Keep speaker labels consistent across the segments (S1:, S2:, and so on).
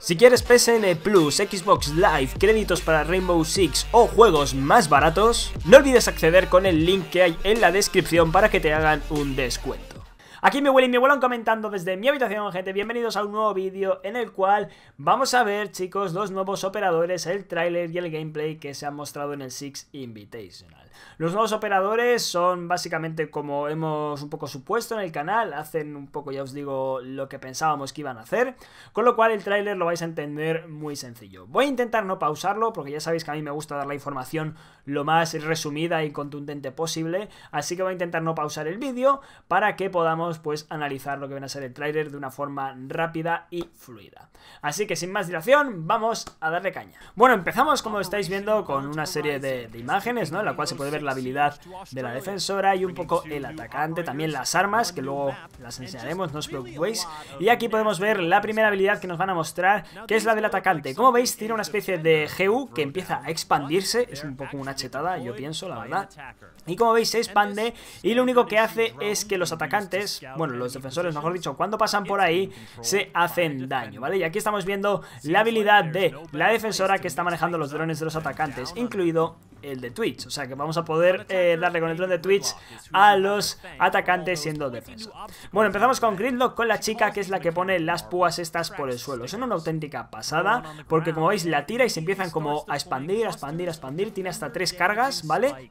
S1: Si quieres PSN Plus, Xbox Live, créditos para Rainbow Six o juegos más baratos, no olvides acceder con el link que hay en la descripción para que te hagan un descuento. Aquí mi abuela y mi vuelón comentando desde mi habitación, gente. Bienvenidos a un nuevo vídeo en el cual vamos a ver, chicos, los nuevos operadores, el tráiler y el gameplay que se han mostrado en el Six Invitational. Los nuevos operadores son básicamente como hemos un poco supuesto en el canal, hacen un poco, ya os digo, lo que pensábamos que iban a hacer, con lo cual el tráiler lo vais a entender muy sencillo. Voy a intentar no pausarlo porque ya sabéis que a mí me gusta dar la información lo más resumida y contundente posible, así que voy a intentar no pausar el vídeo para que podamos pues analizar lo que viene a ser el trailer de una forma rápida y fluida. Así que sin más dilación, vamos a darle caña. Bueno, empezamos como estáis viendo con una serie de, de imágenes, ¿no? En la cual se puede ver la habilidad de la defensora y un poco el atacante, también las armas, que luego las enseñaremos, no os preocupéis. Y aquí podemos ver la primera habilidad que nos van a mostrar, que es la del atacante. Como veis, tiene una especie de GU que empieza a expandirse, es un poco una chetada, yo pienso, la verdad. Y como veis, se expande y lo único que hace es que los atacantes bueno, los defensores, mejor dicho, cuando pasan por ahí, se hacen daño, ¿vale? Y aquí estamos viendo la habilidad de la defensora que está manejando los drones de los atacantes, incluido el de Twitch, o sea que vamos a poder eh, darle con el drone de Twitch a los atacantes siendo defensa. Bueno, empezamos con Gridlock, con la chica que es la que pone las púas estas por el suelo. Son una auténtica pasada, porque como veis la tira y se empiezan como a expandir, a expandir, a expandir, tiene hasta tres cargas, ¿vale?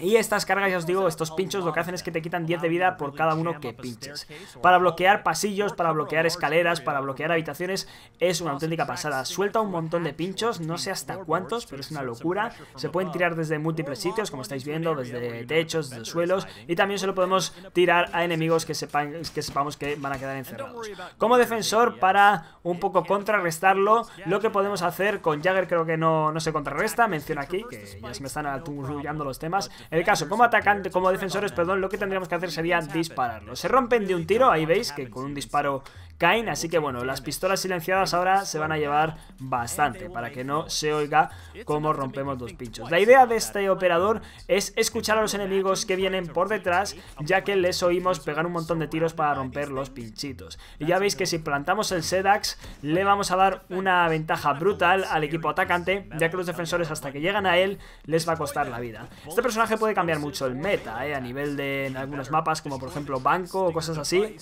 S1: Y estas cargas, ya os digo, estos pinchos lo que hacen es que te quitan 10 de vida por cada uno que pinches. Para bloquear pasillos, para bloquear escaleras, para bloquear habitaciones, es una auténtica pasada. Suelta un montón de pinchos, no sé hasta cuántos, pero es una locura. Se pueden tirar desde múltiples sitios, como estáis viendo, desde techos, desde suelos, y también se lo podemos tirar a enemigos que, sepan, que sepamos que van a quedar encerrados. Como defensor, para un poco contrarrestarlo, lo que podemos hacer con Jagger creo que no, no se contrarresta, Menciono aquí, que ya se me están aturrullando los temas, en el caso, como atacante, como defensores, perdón, lo que tendríamos que hacer sería dispararlo. Se rompen de un tiro, ahí veis que con un disparo Así que bueno, las pistolas silenciadas ahora se van a llevar bastante para que no se oiga este cómo rompemos los pinchos. La idea de este operador es escuchar a los enemigos que vienen por detrás, ya que les oímos pegar un montón de tiros para romper los pinchitos. Y ya veis que si plantamos el Sedax, le vamos a dar una ventaja brutal al equipo atacante, ya que los defensores hasta que llegan a él les va a costar la vida. Este personaje puede cambiar mucho el meta, eh, a nivel de algunos mapas, como por ejemplo banco o cosas así.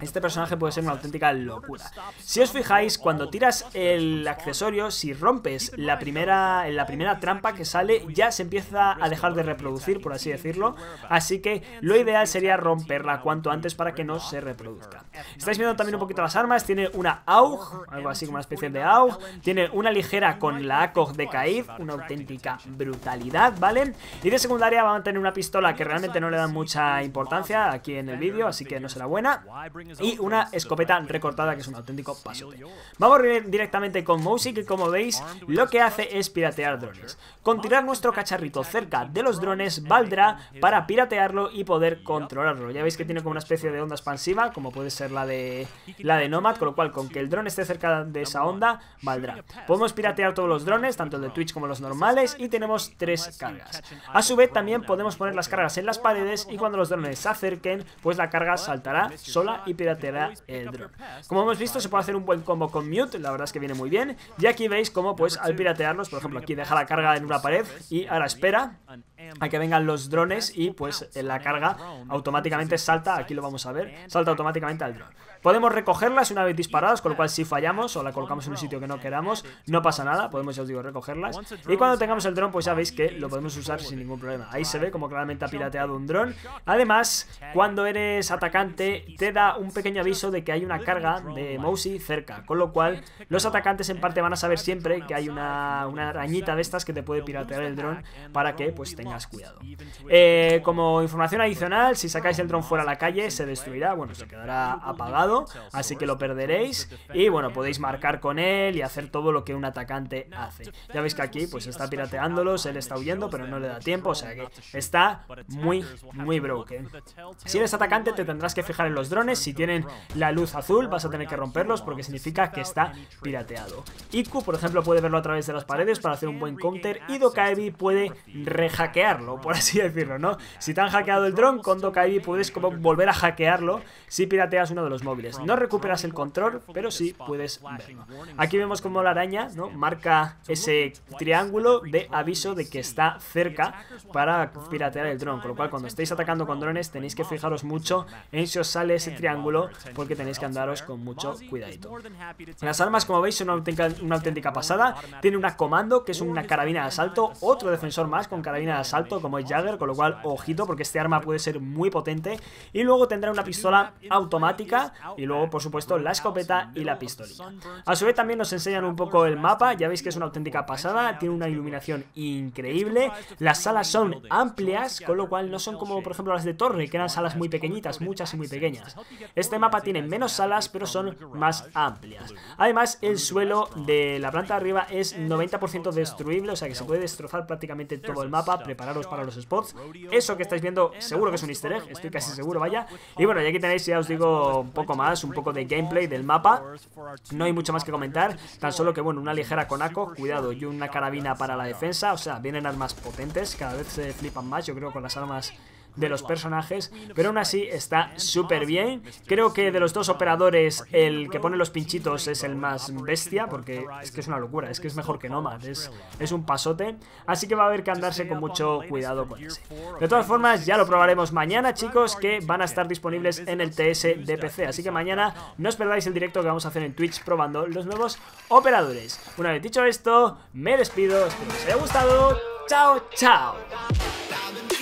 S1: Este personaje puede ser un auténtico locura. Si os fijáis, cuando tiras el accesorio, si rompes la primera, la primera trampa que sale, ya se empieza a dejar de reproducir, por así decirlo. Así que lo ideal sería romperla cuanto antes para que no se reproduzca. Estáis viendo también un poquito las armas. Tiene una AUG, algo así como una especie de AUG. Tiene una ligera con la ACOG de Caid, una auténtica brutalidad, ¿vale? Y de secundaria van a tener una pistola que realmente no le dan mucha importancia aquí en el vídeo, así que no será buena. Y una escopeta recortada que es un auténtico pasote. Vamos a directamente con Mousy que como veis lo que hace es piratear drones. Con tirar nuestro cacharrito cerca de los drones valdrá para piratearlo y poder controlarlo. Ya veis que tiene como una especie de onda expansiva como puede ser la de, la de Nomad, con lo cual con que el drone esté cerca de esa onda valdrá. Podemos piratear todos los drones, tanto el de Twitch como los normales y tenemos tres cargas. A su vez también podemos poner las cargas en las paredes y cuando los drones se acerquen pues la carga saltará sola y pirateará el drone. Como hemos visto, se puede hacer un buen combo con Mute, la verdad es que viene muy bien. Y aquí veis cómo, pues, al piratearnos por ejemplo, aquí deja la carga en una pared y ahora espera a que vengan los drones y pues la carga automáticamente salta, aquí lo vamos a ver, salta automáticamente al drone. Podemos recogerlas una vez disparadas, con lo cual si fallamos o la colocamos en un sitio que no queramos, no pasa nada, podemos, ya os digo, recogerlas. Y cuando tengamos el dron, pues ya veis que lo podemos usar sin ningún problema. Ahí se ve como claramente ha pirateado un dron. Además, cuando eres atacante, te da un pequeño aviso de que hay una carga de Mousy cerca, con lo cual los atacantes en parte van a saber siempre que hay una, una arañita de estas que te puede piratear el dron para que pues tengas tengas cuidado. Eh, eh, como información adicional, si sacáis el dron fuera a la calle, se destruirá, bueno, pues se quedará apagado, así que lo perderéis. Y bueno, podéis marcar con él y hacer todo lo que un atacante hace. Ya veis que aquí, pues está pirateándolos, él está huyendo, pero no le da tiempo, o sea que está muy, muy broken. Si eres atacante, te tendrás que fijar en los drones. Si tienen la luz azul, vas a tener que romperlos porque significa que está pirateado. Iku, por ejemplo, puede verlo a través de las paredes para hacer un buen counter y Dokaibi puede rehackearlo, por así decirlo, ¿no? Si te han hackeado el dron, con Dokaibi puedes como volver a hackearlo si pirateas uno de los móviles. No recuperas el control, pero sí puedes verlo. Aquí vemos como la araña, ¿no? Marca ese triángulo de aviso de que está cerca para piratear el dron, con lo cual cuando estéis atacando con drones tenéis que fijaros mucho en si os sale ese triángulo porque tenéis que andaros con mucho cuidadito. Las armas, como veis, son auténticas una auténtica pasada. Tiene una comando, que es una carabina de asalto, otro defensor más con carabina de asalto, como es Jagger, con lo cual, ojito, porque este arma puede ser muy potente. Y luego tendrá una pistola automática, y luego, por supuesto, la escopeta y la pistola A su vez, también nos enseñan un poco el mapa, ya veis que es una auténtica pasada, tiene una iluminación increíble, las salas son amplias, con lo cual no son como, por ejemplo, las de Torre, que eran salas muy pequeñitas, muchas y muy pequeñas. Este mapa tiene menos salas, pero son más amplias. Además, el suelo de la planta de arriba es 90% destruible, o sea que se puede destrozar prácticamente todo el mapa, prepararos para los spots. Eso que estáis viendo seguro que es un easter egg, estoy casi seguro, vaya. Y bueno, y aquí tenéis, ya os digo un poco más, un poco de gameplay del mapa. No hay mucho más que comentar, tan solo que bueno, una ligera conaco, cuidado, y una carabina para la defensa, o sea, vienen armas potentes, cada vez se flipan más, yo creo, con las armas de los personajes, pero aún así está súper bien. Creo que de los dos operadores, el que pone los pinchitos es el más bestia, porque es que es una locura, es que es mejor que Nomad, es, es un pasote, así que va a haber que andarse con mucho cuidado con ese. De todas formas, ya lo probaremos mañana, chicos, que van a estar disponibles en el TS de PC, así que mañana no os perdáis el directo que vamos a hacer en Twitch probando los nuevos operadores. Una vez dicho esto, me despido, espero que os haya gustado, chao, chao.